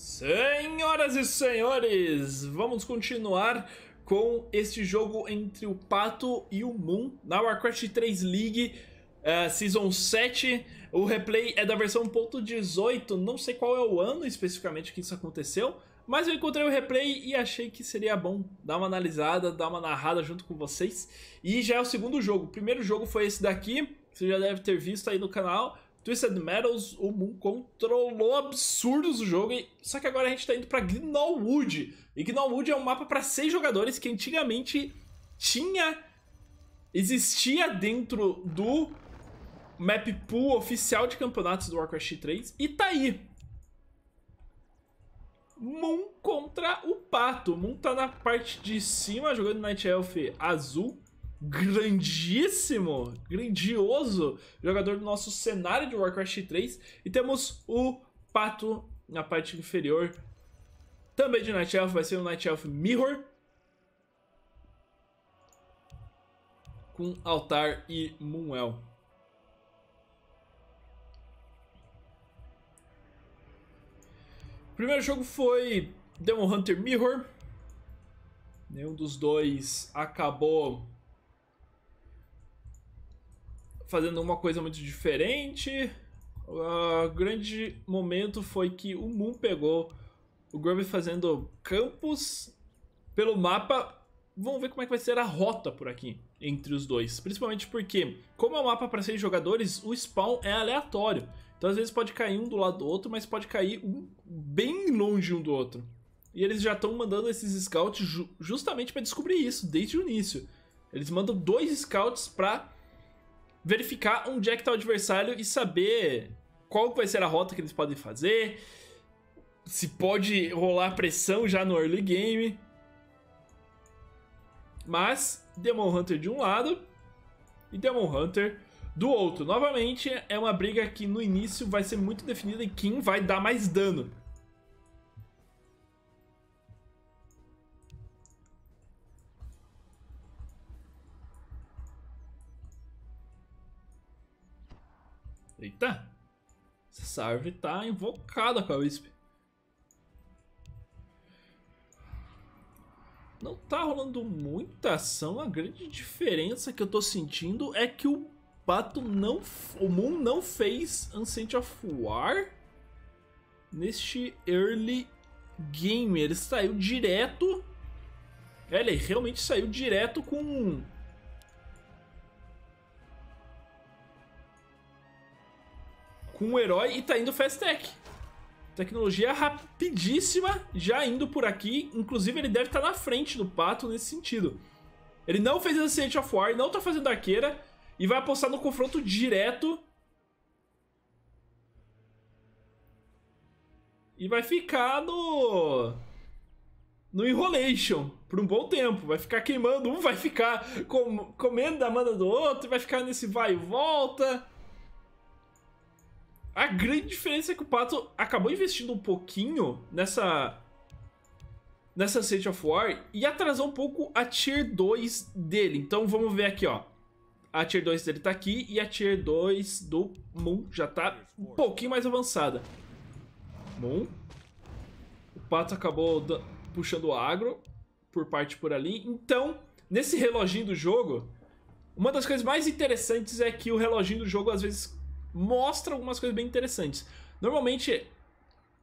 Senhoras e senhores, vamos continuar com este jogo entre o Pato e o Moon na Warcraft 3 League uh, Season 7. O replay é da versão 1.18, não sei qual é o ano especificamente que isso aconteceu, mas eu encontrei o replay e achei que seria bom dar uma analisada, dar uma narrada junto com vocês. E já é o segundo jogo. O primeiro jogo foi esse daqui, você já deve ter visto aí no canal. Twisted Metals, o Moon controlou absurdos o jogo, e... só que agora a gente tá indo pra Gnolwood. E Gnolwood é um mapa para seis jogadores que antigamente tinha... existia dentro do map pool oficial de campeonatos do Warcraft 3, e tá aí. Moon contra o Pato. Moon tá na parte de cima jogando Night Elf azul, grandíssimo, grandioso jogador do nosso cenário de Warcraft 3. E temos o Pato na parte inferior, também de Night Elf, vai ser o Night Elf Mirror. Com Altar e Moonwell. primeiro jogo foi Demon Hunter Mirror. Nenhum dos dois acabou fazendo uma coisa muito diferente. O ah, grande momento foi que o Moon pegou o Grub fazendo campos pelo mapa. Vamos ver como é que vai ser a rota por aqui entre os dois. Principalmente porque, como é um mapa para seis jogadores, o spawn é aleatório. Então às vezes pode cair um do lado do outro, mas pode cair um bem longe um do outro. E eles já estão mandando esses scouts ju justamente para descobrir isso desde o início. Eles mandam dois scouts para verificar onde é que tá o adversário e saber qual vai ser a rota que eles podem fazer, se pode rolar pressão já no early game. Mas Demon Hunter de um lado e Demon Hunter do outro. Novamente, é uma briga que no início vai ser muito definida em quem vai dar mais dano. Eita! Essa árvore tá invocada com a Wisp. Não tá rolando muita ação. A grande diferença que eu tô sentindo é que o Pato não... O Moon não fez Ancient of War neste early game. Ele saiu direto... Ele realmente saiu direto com com um herói e tá indo fast tech. Tecnologia rapidíssima já indo por aqui. Inclusive, ele deve estar tá na frente do Pato nesse sentido. Ele não fez Ancient of War, não tá fazendo arqueira. E vai apostar no confronto direto. E vai ficar no... No Enrolation por um bom tempo. Vai ficar queimando um, vai ficar com, comendo da mana do outro. Vai ficar nesse vai e volta. A grande diferença é que o Pato acabou investindo um pouquinho nessa. Nessa State of War e atrasou um pouco a Tier 2 dele. Então vamos ver aqui, ó. A Tier 2 dele tá aqui e a Tier 2 do Moon já tá um pouquinho mais avançada. Moon. O Pato acabou puxando o agro por parte por ali. Então, nesse reloginho do jogo, uma das coisas mais interessantes é que o reloginho do jogo às vezes mostra algumas coisas bem interessantes. Normalmente,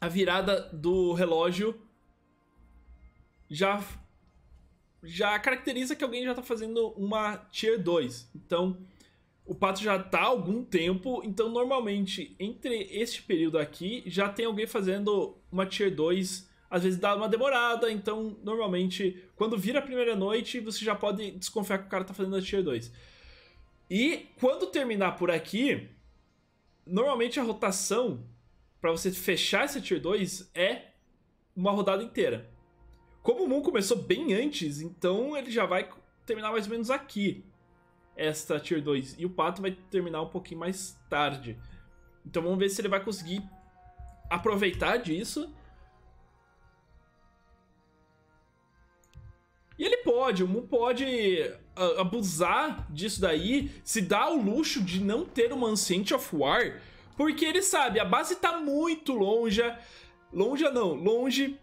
a virada do relógio já já caracteriza que alguém já tá fazendo uma tier 2. Então, o pato já tá há algum tempo, então normalmente entre este período aqui já tem alguém fazendo uma tier 2, às vezes dá uma demorada, então normalmente quando vira a primeira noite, você já pode desconfiar que o cara tá fazendo a tier 2. E quando terminar por aqui, normalmente a rotação para você fechar esse Tier 2 é uma rodada inteira. Como o Moon começou bem antes, então ele já vai terminar mais ou menos aqui, esta Tier 2. E o Pato vai terminar um pouquinho mais tarde. Então vamos ver se ele vai conseguir aproveitar disso pode, o Mu pode ah, abusar disso daí, se dar o luxo de não ter uma Ancient of War, porque ele sabe, a base tá muito longe, longe não, longe.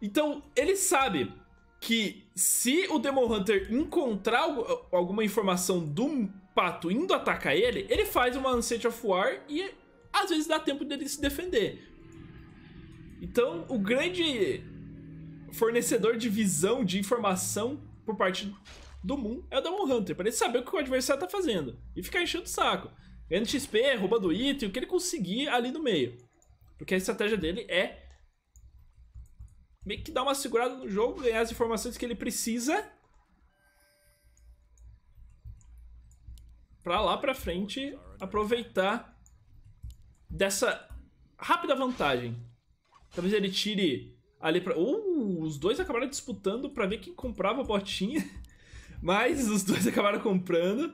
Então, ele sabe que se o Demon Hunter encontrar alguma informação do pato indo atacar ele, ele faz uma Ancient of War e às vezes dá tempo dele se defender. Então, o grande fornecedor de visão, de informação por parte do Moon é o Demon Hunter, para ele saber o que o adversário tá fazendo e ficar enchendo o saco. Ganhando XP, roubando item, o que ele conseguir ali no meio. Porque a estratégia dele é meio que dar uma segurada no jogo, ganhar as informações que ele precisa pra lá pra frente aproveitar dessa rápida vantagem. Talvez ele tire ali pra... Uh, os dois acabaram disputando para ver quem comprava a botinha. Mas os dois acabaram comprando.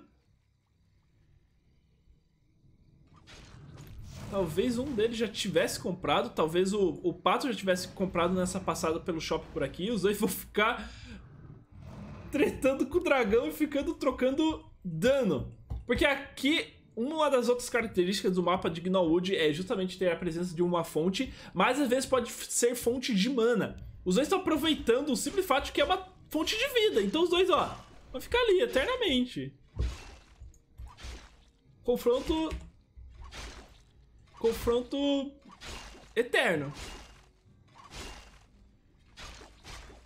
Talvez um deles já tivesse comprado, talvez o, o Pato já tivesse comprado nessa passada pelo shopping por aqui. Os dois vão ficar tretando com o dragão e ficando trocando dano. Porque aqui uma das outras características do mapa de Gnawwood é justamente ter a presença de uma fonte, mas às vezes pode ser fonte de mana. Os dois estão aproveitando o simples fato de que é uma fonte de vida, então os dois, ó, vão ficar ali eternamente. Confronto... Confronto... Eterno.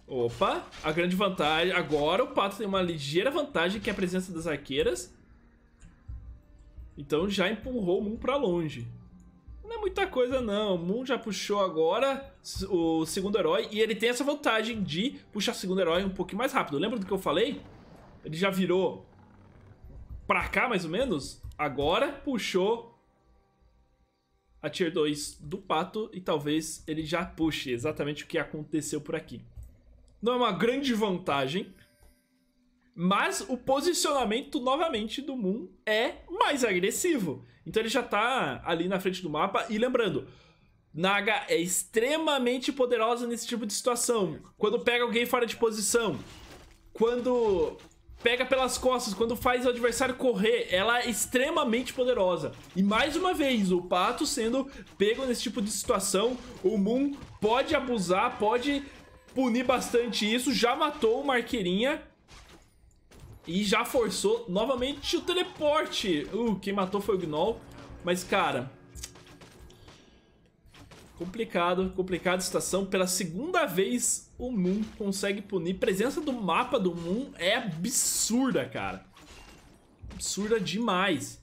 Opa, a grande vantagem... Agora o Pato tem uma ligeira vantagem, que é a presença das arqueiras. Então já empurrou o Moon para longe. Não é muita coisa não. O Moon já puxou agora o segundo herói e ele tem essa vantagem de puxar o segundo herói um pouquinho mais rápido. Lembra do que eu falei? Ele já virou para cá mais ou menos. Agora puxou a tier 2 do pato e talvez ele já puxe exatamente o que aconteceu por aqui. Não é uma grande vantagem, mas o posicionamento, novamente, do Moon é mais agressivo. Então ele já tá ali na frente do mapa. E lembrando, Naga é extremamente poderosa nesse tipo de situação. Quando pega alguém fora de posição, quando pega pelas costas, quando faz o adversário correr, ela é extremamente poderosa. E mais uma vez, o Pato sendo pego nesse tipo de situação, o Moon pode abusar, pode punir bastante isso, já matou o Marqueirinha e já forçou novamente o teleporte. Uh, quem matou foi o Gnoll. Mas, cara... Complicado, complicada situação. Pela segunda vez, o Moon consegue punir. Presença do mapa do Moon é absurda, cara. Absurda demais.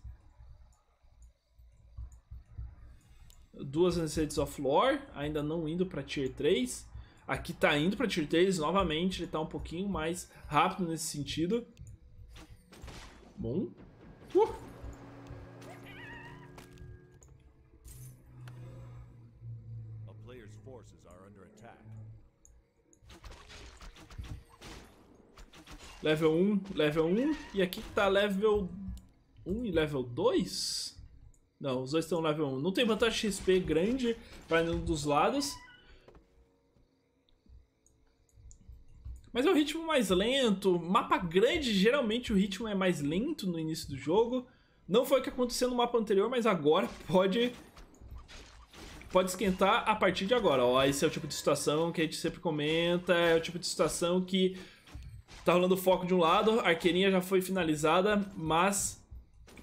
Duas Ancients of Lore, ainda não indo para Tier 3. Aqui tá indo para Tier 3 novamente, ele tá um pouquinho mais rápido nesse sentido. Bom. Uh. A player's forces are under attack. Level 1, level 1. E aqui tá level 1 e level 2? Não, os dois estão level 1. Não tem vantagem de XP grande para nenhum dos lados. mais lento. Mapa grande, geralmente o ritmo é mais lento no início do jogo. Não foi o que aconteceu no mapa anterior, mas agora pode... Pode esquentar a partir de agora, ó. Esse é o tipo de situação que a gente sempre comenta, é o tipo de situação que tá rolando foco de um lado, a arqueirinha já foi finalizada, mas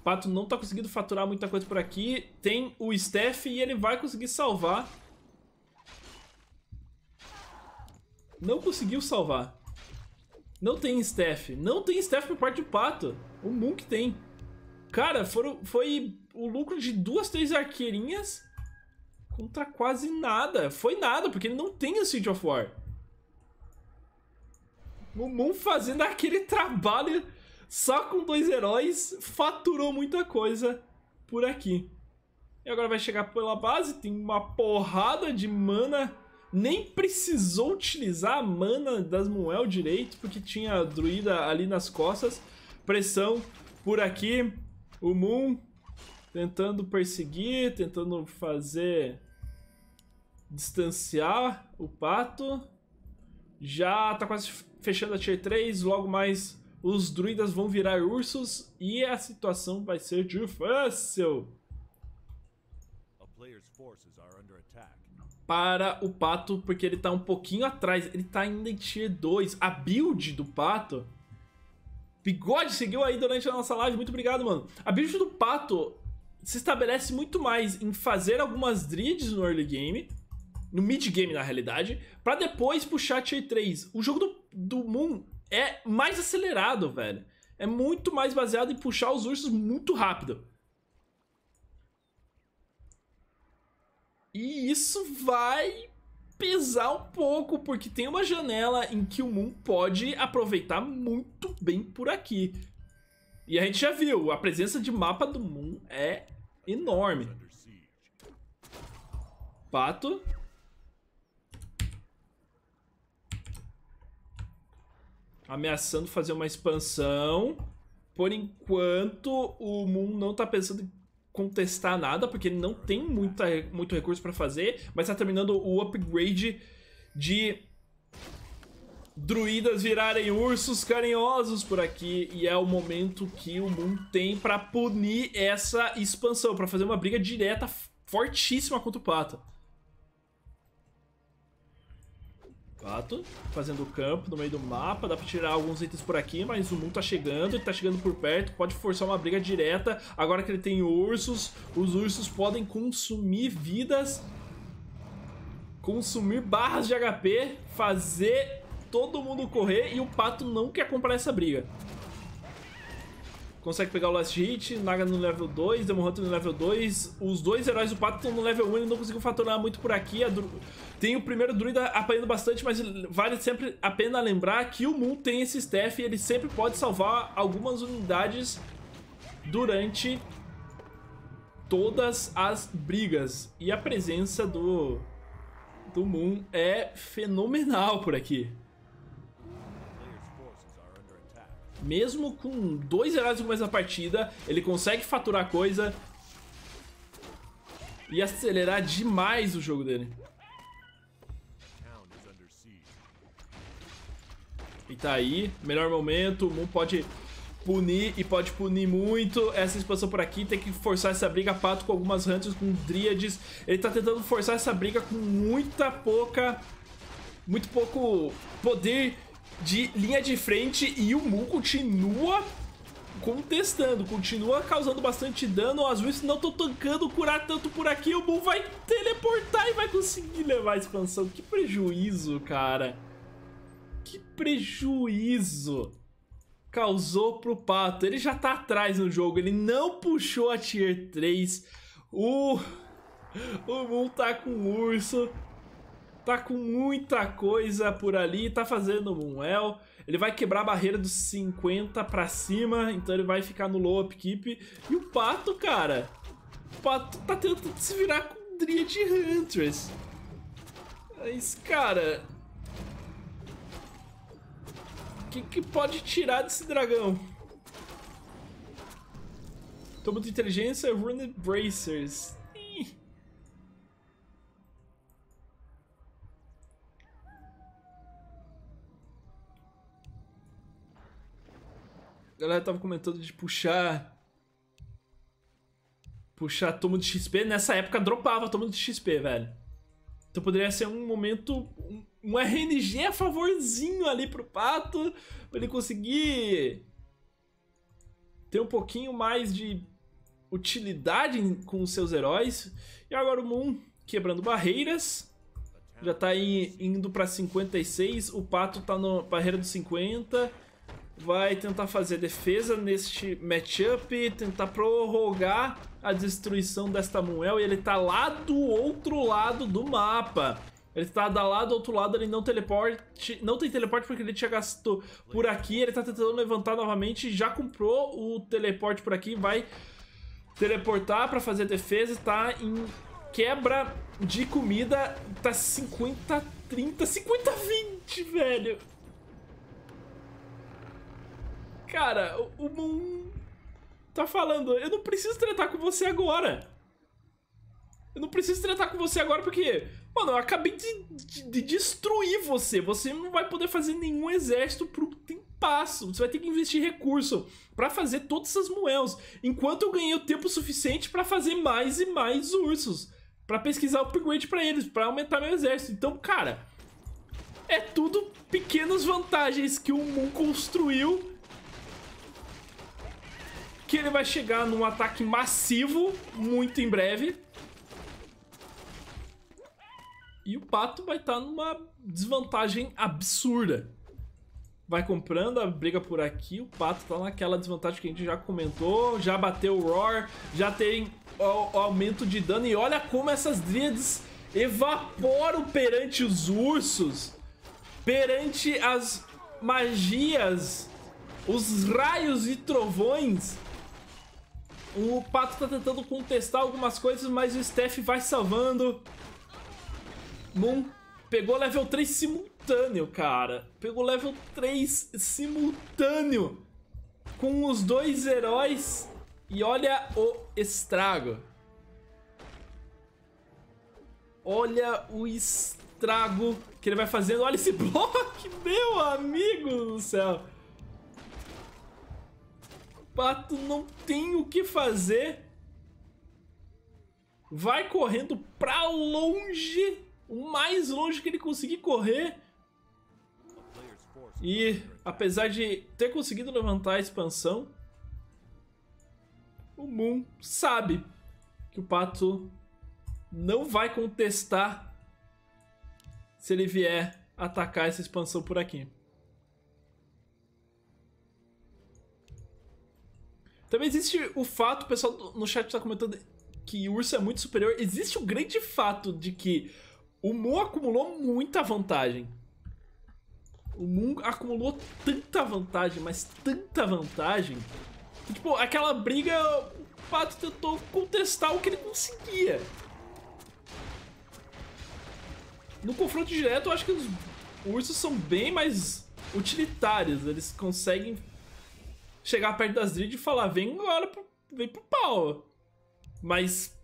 Pato não tá conseguindo faturar muita coisa por aqui. Tem o Steph e ele vai conseguir salvar. Não conseguiu salvar. Não tem staff. Não tem staff por parte do Pato. O Munk tem. Cara, foram, foi o lucro de duas, três arqueirinhas contra quase nada. Foi nada, porque ele não tem o Siege of War. O Moon fazendo aquele trabalho só com dois heróis, faturou muita coisa por aqui. E agora vai chegar pela base, tem uma porrada de mana nem precisou utilizar a mana das Muel direito, porque tinha a druida ali nas costas. Pressão por aqui. O Moon tentando perseguir, tentando fazer distanciar o pato. Já tá quase fechando a tier 3, logo mais os druidas vão virar ursos e a situação vai ser difícil. A player's para o Pato, porque ele tá um pouquinho atrás. Ele tá ainda em Tier 2. A build do Pato... Bigode seguiu aí durante a nossa live, muito obrigado, mano. A build do Pato se estabelece muito mais em fazer algumas drids no early game, no mid game na realidade, para depois puxar Tier 3. O jogo do, do Moon é mais acelerado, velho. É muito mais baseado em puxar os ursos muito rápido. E isso vai pesar um pouco, porque tem uma janela em que o Moon pode aproveitar muito bem por aqui. E a gente já viu, a presença de mapa do Moon é enorme. Pato. Ameaçando fazer uma expansão. Por enquanto, o Moon não tá pensando em contestar nada, porque ele não tem muita, muito recurso para fazer, mas tá terminando o upgrade de druidas virarem ursos carinhosos por aqui e é o momento que o mundo tem para punir essa expansão, para fazer uma briga direta fortíssima contra o Pata. Fato. Fazendo o campo no meio do mapa. Dá pra tirar alguns itens por aqui, mas o mundo tá chegando. Ele tá chegando por perto. Pode forçar uma briga direta. Agora que ele tem ursos, os ursos podem consumir vidas. Consumir barras de HP. Fazer todo mundo correr. E o Pato não quer comprar essa briga consegue pegar o Last Hit, Naga no level 2, Hunter no level 2. Os dois heróis do Pato estão no level 1, e não conseguiu faturar muito por aqui. Dru... Tem o primeiro druida apanhando bastante, mas vale sempre a pena lembrar que o Moon tem esse staff e ele sempre pode salvar algumas unidades durante todas as brigas. E a presença do, do Moon é fenomenal por aqui. Mesmo com dois heróis no começo da partida, ele consegue faturar coisa e acelerar demais o jogo dele. E tá aí, melhor momento, o Moon pode punir e pode punir muito essa expansão por aqui, tem que forçar essa briga pato com algumas hunters, com dríades. Ele tá tentando forçar essa briga com muita pouca muito pouco poder de linha de frente e o Mu continua contestando, continua causando bastante dano. Azul Wisps não tô tancando curar tanto por aqui. O Mu vai teleportar e vai conseguir levar a expansão. Que prejuízo, cara. Que prejuízo causou pro Pato. Ele já tá atrás no jogo, ele não puxou a Tier 3. O... O Moon tá com o urso tá com muita coisa por ali, tá fazendo um Moonwell. Ele vai quebrar a barreira dos 50 pra cima, então ele vai ficar no low upkeep. E o Pato, cara, o Pato tá tentando se virar com Dread de Huntress. Mas, cara... O que, que pode tirar desse dragão? Tomo de inteligência, Runed Bracers. galera tava comentando de puxar. Puxar tomo de XP. Nessa época dropava tomo de XP, velho. Então poderia ser um momento. Um, um RNG a favorzinho ali pro pato. Pra ele conseguir. Ter um pouquinho mais de utilidade com os seus heróis. E agora o Moon quebrando barreiras. Já tá indo pra 56. O pato tá na barreira dos 50 vai tentar fazer defesa neste matchup, tentar prorrogar a destruição desta Muel e ele tá lá do outro lado do mapa. Ele tá da lá do outro lado, ele não teleporte, não tem teleporte porque ele tinha gasto por aqui, ele tá tentando levantar novamente, já comprou o teleporte por aqui, vai teleportar para fazer defesa, tá em quebra de comida, tá 50, 30, 50, 20, velho. Cara, o, Moon tá falando, eu não preciso tratar com você agora. Eu não preciso tratar com você agora porque, mano, eu acabei de, de, de destruir você. Você não vai poder fazer nenhum exército pro passo. Você vai ter que investir recurso para fazer todas essas moelas. Enquanto eu ganhei o tempo suficiente para fazer mais e mais ursos, para pesquisar upgrade para eles, para aumentar meu exército. Então, cara, é tudo pequenas vantagens que o Moon construiu que ele vai chegar num ataque massivo muito em breve. E o Pato vai estar tá numa desvantagem absurda. Vai comprando a briga por aqui, o Pato está naquela desvantagem que a gente já comentou, já bateu o Roar, já tem o aumento de dano e olha como essas dríades evaporam perante os ursos, perante as magias, os raios e trovões o Pato tá tentando contestar algumas coisas, mas o Steph vai salvando. Moon pegou level 3 simultâneo, cara. Pegou level 3 simultâneo com os dois heróis. E olha o estrago. Olha o estrago que ele vai fazendo. Olha esse bloco, meu amigo do céu pato não tem o que fazer. Vai correndo pra longe, o mais longe que ele conseguir correr. E apesar de ter conseguido levantar a expansão, o Moon sabe que o pato não vai contestar se ele vier atacar essa expansão por aqui. Também existe o fato, o pessoal no chat tá comentando que o urso é muito superior. Existe o grande fato de que o Mu acumulou muita vantagem. O Mu acumulou tanta vantagem, mas tanta vantagem. Que, tipo, aquela briga, o Pato tentou contestar o que ele conseguia. No confronto direto, eu acho que os ursos são bem mais utilitários. Eles conseguem chegar perto das Drid e falar: vem agora, pro, vem pro pau. Mas.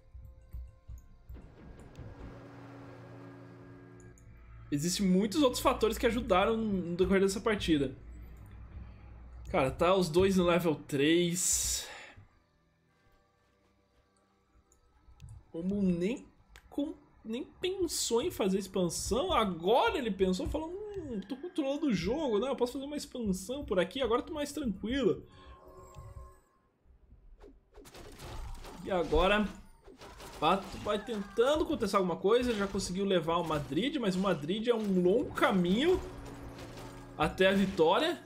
Existem muitos outros fatores que ajudaram no decorrer dessa partida. Cara, tá os dois no level 3. O Moon nem nem pensou em fazer expansão, agora ele pensou, falou, hum, tô controlando o jogo, né? Eu posso fazer uma expansão por aqui, agora tô mais tranquilo. E agora Pato vai tentando acontecer alguma coisa, já conseguiu levar o Madrid, mas o Madrid é um longo caminho até a vitória.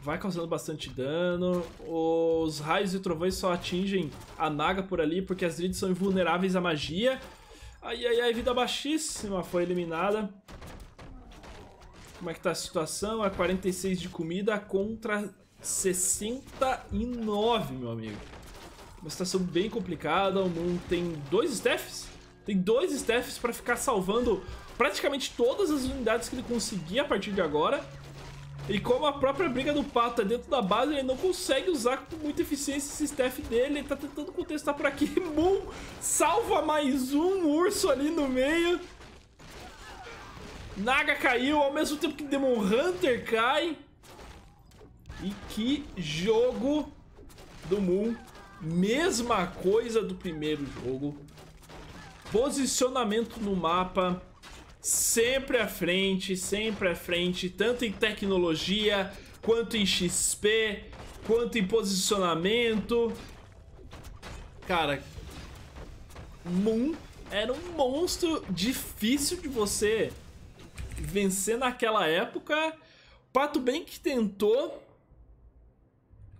Vai causando bastante dano, os raios e trovões só atingem a Naga por ali porque as Drids são invulneráveis à magia. Ai, ai, ai, vida baixíssima. Foi eliminada. Como é que tá a situação? É 46 de comida contra 69, meu amigo. Uma situação bem complicada. O Moon tem dois staffs. Tem dois staffs para ficar salvando praticamente todas as unidades que ele conseguir a partir de agora. E como a própria briga do Pato é dentro da base, ele não consegue usar com muita eficiência esse staff dele. Ele tá tentando contestar por aqui. Moon salva mais um urso ali no meio. Naga caiu ao mesmo tempo que Demon Hunter cai. E que jogo do Moon. Mesma coisa do primeiro jogo. Posicionamento no mapa sempre à frente, sempre à frente, tanto em tecnologia, quanto em XP, quanto em posicionamento. Cara, Moon era um monstro difícil de você vencer naquela época. Pato bem que tentou,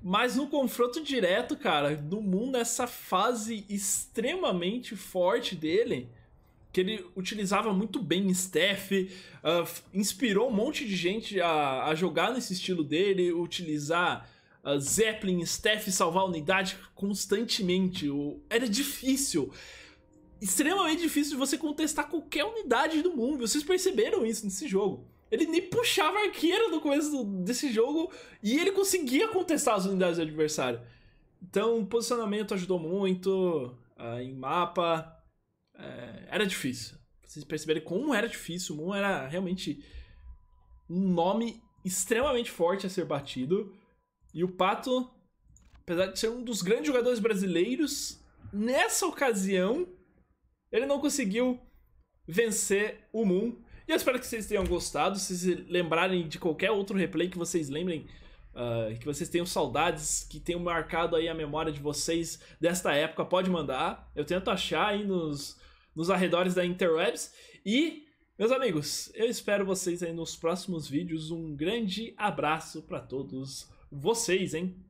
mas no confronto direto, cara, do Moon nessa fase extremamente forte dele, que ele utilizava muito bem Steph, uh, inspirou um monte de gente a, a jogar nesse estilo dele, utilizar uh, Zeppelin, Steph, salvar a unidade constantemente. O, era difícil, extremamente difícil de você contestar qualquer unidade do mundo. Vocês perceberam isso nesse jogo. Ele nem puxava arqueiro no começo desse jogo e ele conseguia contestar as unidades do adversário. Então, posicionamento ajudou muito uh, em mapa, é, era difícil. Pra vocês perceberem como era difícil, o Moon era realmente um nome extremamente forte a ser batido. E o Pato, apesar de ser um dos grandes jogadores brasileiros, nessa ocasião, ele não conseguiu vencer o Moon. E eu espero que vocês tenham gostado. Se vocês lembrarem de qualquer outro replay que vocês lembrem, uh, que vocês tenham saudades, que tenham marcado aí a memória de vocês desta época, pode mandar. Eu tento achar aí nos, nos arredores da Interwebs. E, meus amigos, eu espero vocês aí nos próximos vídeos. Um grande abraço para todos vocês, hein?